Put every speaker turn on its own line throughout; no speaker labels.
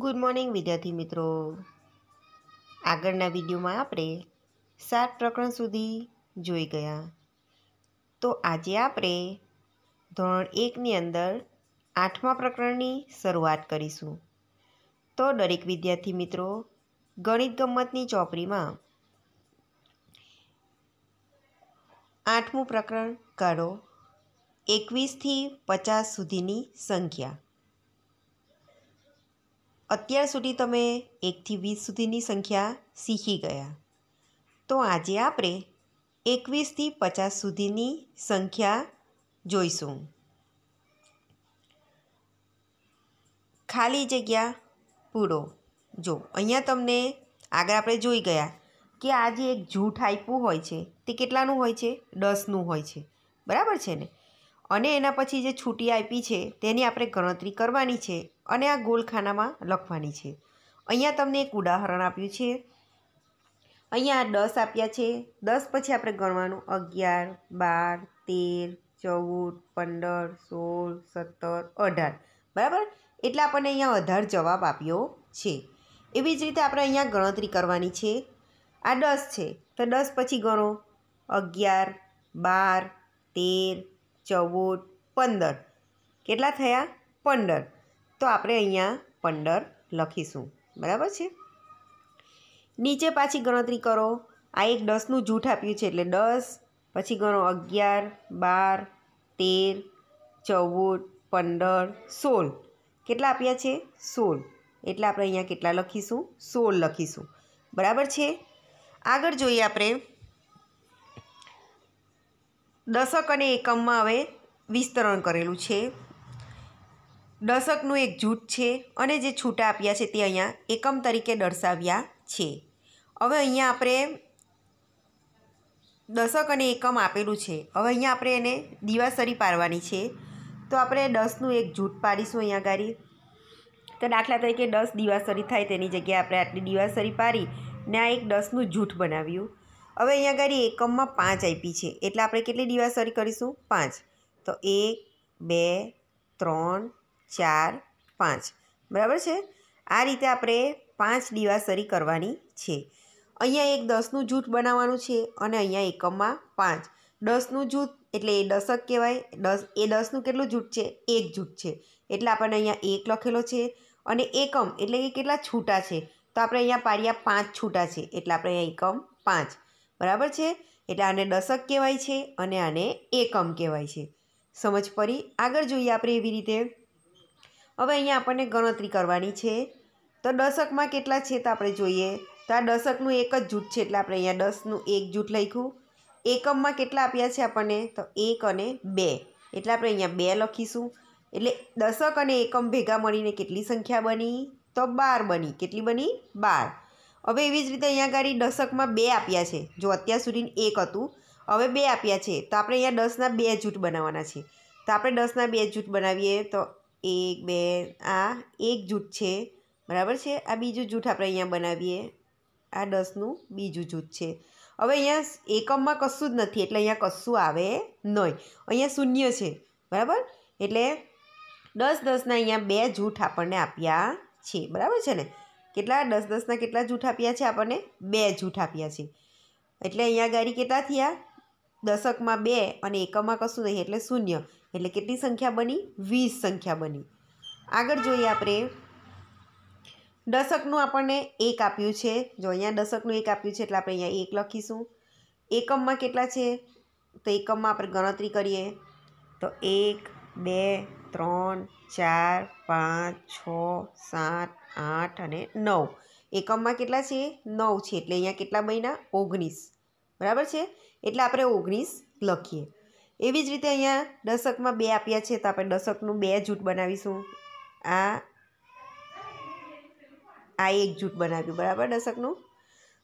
good morning વિદ્યાર્થી મિત્રો આગળના વિડીયોમાં આપણે સાત પ્રકરણ સુધી જોઈ ગયા તો આજે આપણે ધોરણ એકની અંદર આઠમા પ્રકરણની શરૂઆત કરીશું તો દરેક વિદ્યાર્થી મિત્રો ગણિત ગમતની ચોપડીમાં આઠમું પ્રકરણ કાઢો એકવીસથી પચાસ સુધીની સંખ્યા અત્યાર સુધી તમે એકથી વીસ સુધીની સંખ્યા શીખી ગયા તો આજે આપણે એકવીસથી પચાસ સુધીની સંખ્યા જોઈશું ખાલી જગ્યા પૂરો જો અહીંયા તમને આગળ આપણે જોઈ ગયા કે આ જે એક જૂઠ આપ્યું હોય છે તે કેટલાનું હોય છે દસનું હોય છે બરાબર છે ને અને એના પછી જે છૂટી આપી છે તેની આપણે ગણતરી કરવાની છે અને આ ગોલખાનામાં લખવાની છે અહીંયા તમને એક ઉદાહરણ આપ્યું છે અહીંયા દસ આપ્યા છે દસ પછી આપણે ગણવાનું અગિયાર બાર તેર ચૌદ પંદર સોળ સત્તર અઢાર બરાબર એટલે આપણને અહીંયા અઢાર જવાબ આપ્યો છે એવી જ રીતે આપણે અહીંયા ગણતરી કરવાની છે આ દસ છે તો દસ પછી ગણો અગિયાર બાર તેર ચૌદ પંદર કેટલા થયા પંદર તો આપણે અહીંયા પંદર લખીશું બરાબર છે નીચે પાછી ગણતરી કરો આ એક દસનું જૂઠ આપ્યું છે એટલે દસ પછી ગણો અગિયાર બાર તેર ચૌદ પંદર સોળ કેટલા આપ્યા છે સોળ એટલે આપણે અહીંયા કેટલા લખીશું સોળ લખીશું બરાબર છે આગળ જોઈએ આપણે દશક અને એકમમાં હવે વિસ્તરણ કરેલું છે દશકનું એક જૂથ છે અને જે છૂટા આપ્યા છે તે અહીંયા એકમ તરીકે દર્શાવ્યા છે હવે અહીંયા આપણે દશક અને એકમ આપેલું છે હવે અહીંયા આપણે એને દિવાસરી પાડવાની છે તો આપણે દસનું એક જૂથ પાડીશું અહીંયા ગાડી તો દાખલા તરીકે દસ દિવાસરી થાય તેની જગ્યાએ આપણે આટલી દિવાસરી પાડી ને આ એક દસનું જૂઠ બનાવ્યું હવે અહીંયા આગળ એકમમાં પાંચ આપી છે એટલે આપણે કેટલી દિવાસરી કરીશું પાંચ તો એક બે ત્રણ ચાર પાંચ બરાબર છે આ રીતે આપણે પાંચ દિવાસરી કરવાની છે અહીંયા એક દસનું જૂથ બનાવવાનું છે અને અહીંયા એકમમાં પાંચ દસનું જૂથ એટલે એ દસક કહેવાય દસ એ દસનું કેટલું જૂથ છે એક જૂથ છે એટલે આપણને અહીંયા એક લખેલો છે અને એકમ એટલે કે કેટલા છૂટા છે તો આપણે અહીંયા પાડ્યા પાંચ છૂટા છે એટલે આપણે અહીંયા એકમ પાંચ બરાબર છે એટલે આને દશક કહેવાય છે અને આને એકમ કહેવાય છે સમજ પડી આગળ જોઈએ આપણે એવી રીતે હવે અહીંયા આપણને ગણતરી કરવાની છે તો દશકમાં કેટલા છે તો આપણે જોઈએ તો આ દશકનું એક જ જૂથ છે એટલે આપણે અહીંયા દસનું એક જૂથ લખ્યું એકમમાં કેટલા આપ્યા છે આપણને તો એક અને બે એટલે આપણે અહીંયા બે લખીશું એટલે દશક અને એકમ ભેગા મળીને કેટલી સંખ્યા બની તો બાર બની કેટલી બની બાર હવે એવી જ રીતે અહીંયા ગાડી દશકમાં બે આપ્યા છે જો અત્યાર સુધી એક હતું હવે બે આપ્યા છે તો આપણે અહીંયા દસના બે જૂથ બનાવવાના છે તો આપણે દસના બે જૂથ બનાવીએ તો એક બે આ એક જૂથ છે બરાબર છે આ બીજું જૂથ આપણે અહીંયા બનાવીએ આ દસનું બીજું જૂથ છે હવે અહીંયા એકમમાં કશું જ નથી એટલે અહીંયા કશું આવે નહીં અહીંયા શૂન્ય છે બરાબર એટલે દસ દસના અહીંયા બે જૂથ આપણને આપ્યા છે બરાબર છે ને કેટલા દસ દસના કેટલા જૂઠ આપ્યા છે આપણને બે જૂઠ આપ્યા છે એટલે અહીંયા ગાડી કેટલા થયા દશકમાં બે અને એકમમાં કશું નહીં એટલે શૂન્ય એટલે કેટલી સંખ્યા બની વીસ સંખ્યા બની આગળ જોઈએ આપણે દશકનું આપણને એક આપ્યું છે જો અહીંયા દશકનું એક આપ્યું છે એટલે આપણે અહીંયા એક લખીશું એકમમાં કેટલા છે તો એકમમાં આપણે ગણતરી કરીએ તો એક બે ત્રણ ચાર પાંચ છ સાત આઠ અને નવ એકમમાં કેટલા છે નવ છે એટલે અહીંયા કેટલા મહિના ઓગણીસ બરાબર છે એટલે આપણે ઓગણીસ લખીએ એવી જ રીતે અહીંયા દશકમાં બે આપ્યા છે તો આપણે દશકનું બે જૂથ બનાવીશું આ આ એક જૂથ બનાવ્યું બરાબર દશકનું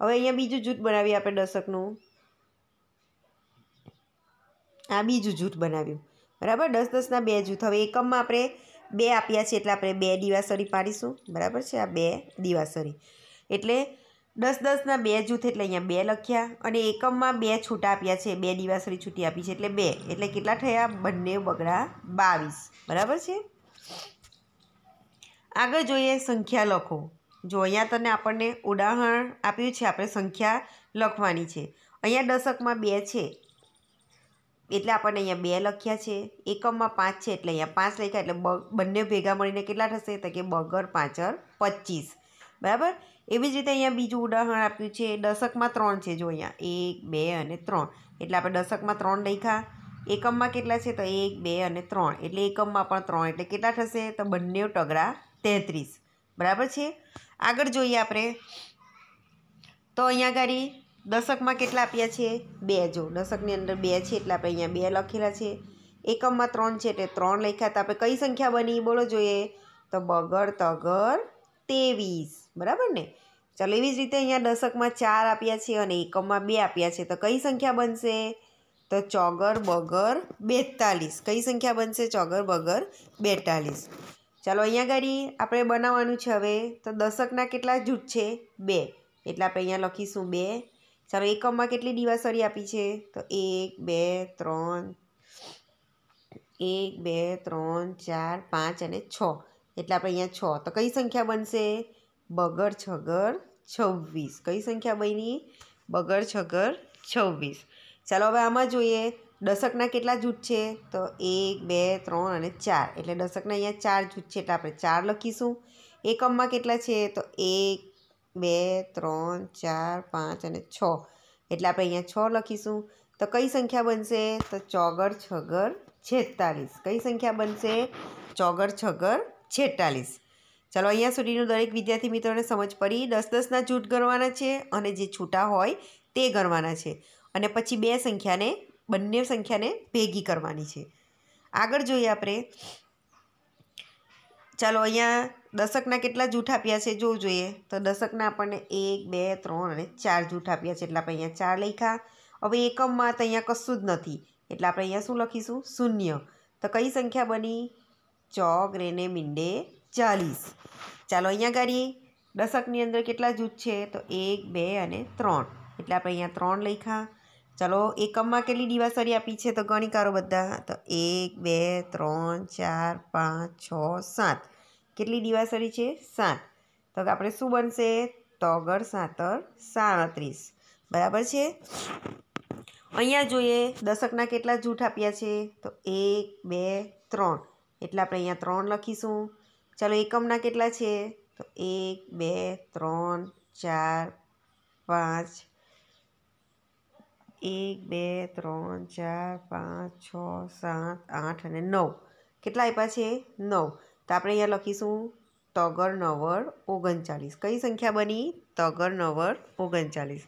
હવે અહીંયા બીજું જૂથ બનાવીએ આપણે દશકનું આ બીજું જૂથ બનાવ્યું બરાબર દસ દસના બે જૂથ હવે એકમમાં આપણે બે આપ્યા છે એટલે આપણે બે દિવાસરી પાડીશું બરાબર છે આ બે દિવાસરી એટલે દસ દસના બે જૂથ એટલે અહીંયા બે લખ્યા અને એકમમાં બે છૂટા આપ્યા છે બે દિવાસરી છૂટી આપી છે એટલે બે એટલે કેટલા થયા બંને બગડા બાવીસ બરાબર છે આગળ જોઈએ સંખ્યા લખો જો અહીંયા તને આપણને ઉદાહરણ આપ્યું છે આપણે સંખ્યા લખવાની છે અહીંયા દશકમાં બે છે એટલે આપણને અહીંયા બે લખ્યા છે એકમમાં પાંચ છે એટલે અહીંયા પાંચ લખ્યા એટલે બંને ભેગા મળીને કેટલા થશે તો કે બગર પાંચર પચીસ બરાબર એવી જ રીતે અહીંયા બીજું ઉદાહરણ આપ્યું છે દશકમાં ત્રણ છે જો અહીંયા એક બે અને ત્રણ એટલે આપણે દશકમાં ત્રણ લખ્યા એકમમાં કેટલા છે તો એક બે અને ત્રણ એટલે એકમમાં પણ ત્રણ એટલે કેટલા થશે તો બંને ટગડા તેત્રીસ બરાબર છે આગળ જોઈએ આપણે તો અહીંયા આગળ દશકમાં કેટલા આપ્યા છે બે જો દશકની અંદર બે છે એટલે આપણે અહીંયા બે લખેલા છે એકમમાં ત્રણ છે એટલે ત્રણ લખ્યા તો આપણે કઈ સંખ્યા બની બોલો જોઈએ તો બગર તગર ત્રેવીસ બરાબર ને ચાલો એવી જ રીતે અહીંયા દશકમાં ચાર આપ્યા છે અને એકમમાં બે આપ્યા છે તો કઈ સંખ્યા બનશે તો ચોગર બગર બેતાલીસ કઈ સંખ્યા બનશે ચોગર બગર બેતાલીસ ચાલો અહીંયા ગાડી આપણે બનાવવાનું છે હવે તો દશકના કેટલા જૂથ છે બે એટલે આપણે અહીંયા લખીશું બે ચાલો એકમમાં કેટલી દિવાસળી આપી છે તો એક બે ત્રણ એક બે ત્રણ ચાર પાંચ અને છ એટલે આપણે અહીંયા છ તો કઈ સંખ્યા બનશે બગર છગર છવ્વીસ કઈ સંખ્યા બની બગર છગર છવ્વીસ ચાલો હવે આમાં જોઈએ દશકના કેટલા જૂથ છે તો એક બે ત્રણ અને ચાર એટલે દશકના અહીંયા ચાર જૂથ છે એટલે આપણે ચાર લખીશું એકમમાં કેટલા છે તો એક બે ત્રણ ચાર પાંચ અને છ એટલે આપણે અહીંયા છ લખીશું તો કઈ સંખ્યા બનશે તો ચોગર છગર છેતાલીસ કઈ સંખ્યા બનશે ચોગર છગર છેતાલીસ ચાલો અહીંયા સુધીનું દરેક વિદ્યાર્થી મિત્રોને સમજ પડી દસ દસના જૂથ ગણવાના છે અને જે છૂટા હોય તે ગણવાના છે અને પછી બે સંખ્યાને બંને સંખ્યાને ભેગી કરવાની છે આગળ જોઈએ આપણે ચાલો અહીંયા દશકના કેટલા જૂઠ આપ્યા છે જો જોઈએ તો દશકના આપણે 1 2 3 અને 4 જૂઠ આપ્યા છે એટલે આપણે અહીંયા 4 લખ્યા હવે એકમમાં તો અહીંયા કશું જ નથી એટલે આપણે અહીંયા શું લખીશું શૂન્ય તો કઈ સંખ્યા બની ચોગ રે ને મીંડે 40 ચાલો અહીંયા કરી દશકની અંદર કેટલા જૂથ છે તો 1 2 અને 3 એટલે આપણે અહીંયા 3 લખ્યા ચાલો એકમમાં કેટલી દીવાસળી આપી છે તો ગણીકારો બધા તો 1 2 3 4 5 6 7 કેટલી દિવાસળી છે સાત તો આપણે શું બનશે તોગર સાતર સાડત્રીસ બરાબર છે અહીંયા જોઈએ દશકના કેટલા જૂઠ આપ્યા છે તો એક બે ત્રણ એટલે આપણે અહીંયા ત્રણ લખીશું ચાલો એકમના કેટલા છે તો એક બે ત્રણ ચાર પાંચ એક બે ત્રણ ચાર પાંચ છ સાત આઠ અને નવ કેટલા આપ્યા છે નવ તો આપણે અહીંયા લખીશું તગર નવર ઓગણચાલીસ કઈ સંખ્યા બની તગર નવર ઓગણચાલીસ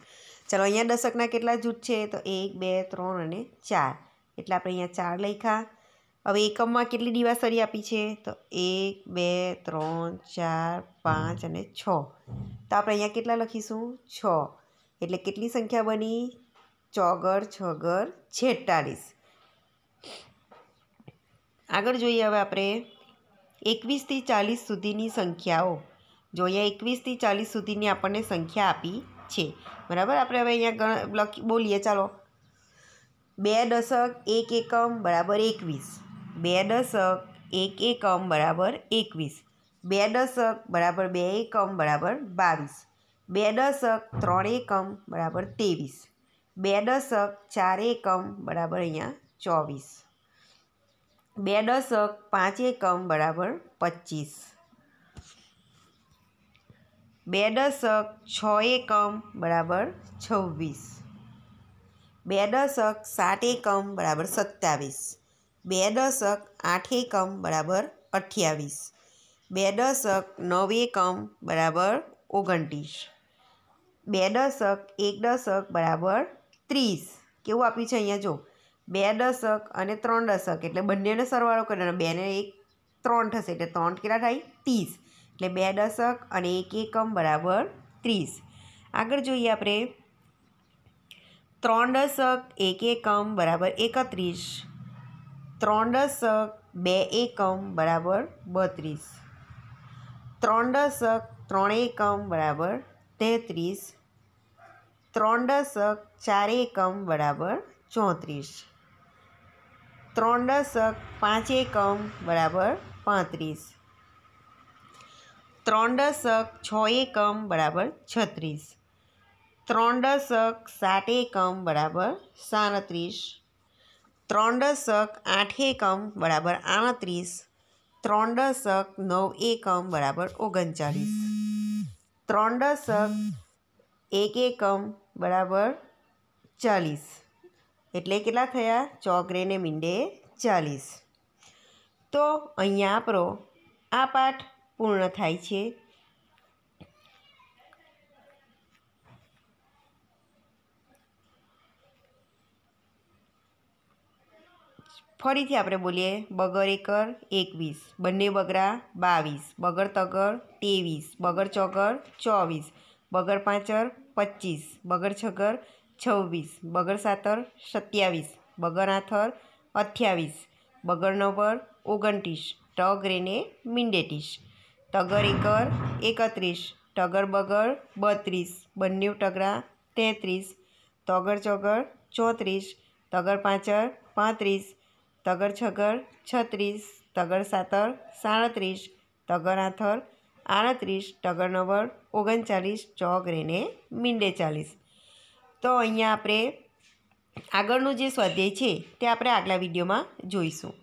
ચાલો અહીંયા દશકના કેટલા જૂથ છે તો એક બે ત્રણ અને ચાર એટલે આપણે અહીંયા ચાર લખ્યા હવે એકમમાં કેટલી દિવાસરી આપી છે તો એક બે ત્રણ ચાર પાંચ અને છ તો આપણે અહીંયા કેટલા લખીશું છ એટલે કેટલી સંખ્યા બની ચોગર છગર છેતાળીસ આગળ જોઈએ હવે આપણે એકવીસથી ચાલીસ સુધીની સંખ્યાઓ જો અહીંયા એકવીસથી ચાલીસ સુધીની આપણને સંખ્યા આપી છે બરાબર આપણે હવે અહીંયા લખી બોલીએ ચાલો બે દશક એક એકમ બરાબર એકવીસ બે દશક એક એકમ બરાબર એકવીસ બે દશક બરાબર બે એકમ બરાબર બાવીસ બે દશક ત્રણ એકમ બરાબર ત્રેવીસ બે દશક ચાર એકમ બરાબર અહીંયા ચોવીસ બે દશક પાંચ એકમ બરાબર પચીસ બે દશક છ એકમ બરાબર છવ્વીસ બે દશક સાત એકમ બરાબર સત્તાવીસ બે દશક આઠ એકમ બરાબર અઠ્યાવીસ બે દશક નવ એકમ બરાબર ઓગણત્રીસ બે દશક એક દશક બરાબર ત્રીસ કેવું આપ્યું છે અહીંયા જો બે દશક અને ત્રણ દશક એટલે બંનેનો સરવાળો કરવાનો બેને એક ત્રણ થશે એટલે ત્રણ કેટલા થાય ત્રીસ એટલે બે દશક અને એક એકમ બરાબર ત્રીસ આગળ જોઈએ આપણે ત્રણ દશક એક એકમ બરાબર એકત્રીસ ત્રણ દશક બે એકમ બરાબર બત્રીસ ત્રણ દશક ત્રણ એકમ બરાબર તેત્રીસ ત્રણ દશક ચાર એકમ બરાબર ચોત્રીસ ત્રણ દશક પાંચ એકમ બરાબર પાંત્રીસ ત્રણ દશક છ એકમ બરાબર છત્રીસ ત્રણ દશક સાત એકમ બરાબર સાડત્રીસ ત્રણ દશક આઠ એકમ બરાબર આડત્રીસ ત્રણ દશક નવ એકમ બરાબર ઓગણચાળીસ ત્રણ દશક એક એકમ બરાબર ચાલીસ એટલે કેટલા થયા ચોકરે ને મીંડે ચાલીસ તો અહીંયા આપણો આ પાઠ પૂર્ણ થાય છે ફરીથી આપણે બોલીએ બગર એકર એકવીસ બંને બગરા બાવીસ બગર તગર ત્રેવીસ બગર ચોગર ચોવીસ બગર પાંચર પચીસ બગર છગર છવ્વીસ બગર સાતર સત્યાવીસ બગર આથર અઠ્યાવીસ બગર નવર ઓગણત્રીસ ટગરેને મિંડેતીસ ટગર એકર એકત્રીસ ટગર બગર બત્રીસ બંને ટગરા તેત્રીસ તગર ચગર ચોત્રીસ તગર પાંચર પાંત્રીસ તગર છગર છત્રીસ તગર સાતર સાડત્રીસ તગર આથર આડત્રીસ ટગર નવર ઓગણચાલીસ ચોગરેને મીંડે ચાલીસ તો અહીંયા આપણે આગળનું જે સ્વાધ્યાય છે તે આપણે આગલા વિડીયોમાં જોઈશું